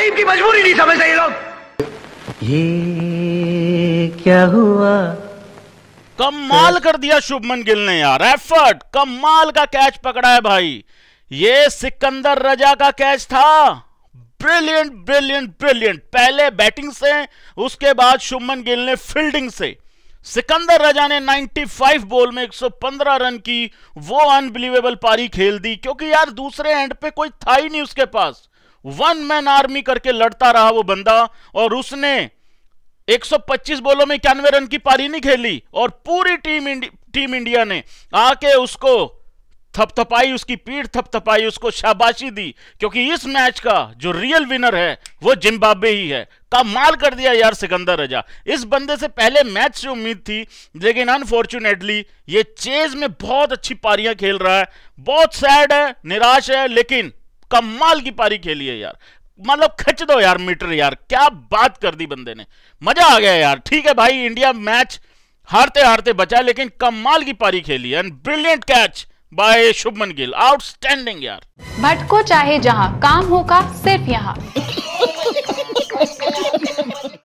गरीब की मजबूरी नहीं समझते ये लोग ये क्या हुआ कमाल कर दिया शुभमन गिल ने यार एफर्ट कमाल का कैच पकड़ा है भाई ये सिकंदर रजा का कैच था ब्रिलियंट ब्रिलियंट ब्रिलियंट पहले बैटिंग से उसके बाद शुभमन गिल ने फील्डिंग से सिकंदर रजा ने 95 बॉल में 115 रन की वो अनबिलीवेबल पारी खेल दी क्योंकि यार दूसरे एंड पे कोई था ही नहीं उसके पास वन मैन आर्मी करके लड़ता रहा वो बंदा और उसने 125 बोलो में इक्यानवे रन की पारी नहीं खेली और पूरी टीम इंडि, टीम इंडिया ने आके उसको थपथपाई उसकी पीठ थपथपाई उसको शाबाशी दी क्योंकि इस मैच का जो रियल विनर है वो जिम्बाब्वे ही है कमाल कर दिया यार सिकंदर रजा इस बंदे से पहले मैच से उम्मीद थी लेकिन अनफॉर्चुनेटली ये चेज में बहुत अच्छी पारियां खेल रहा है बहुत सैड है निराश है लेकिन कमाल की पारी खेली है यार मतलब खच दो यार मीटर यार क्या बात कर दी बंदे ने मजा आ गया यार ठीक है भाई इंडिया मैच हारते हारते बचा लेकिन कमाल की पारी खेली and brilliant catch by Shubman Gill outstanding यार भटको चाहे जहां काम होगा सिर्फ यहाँ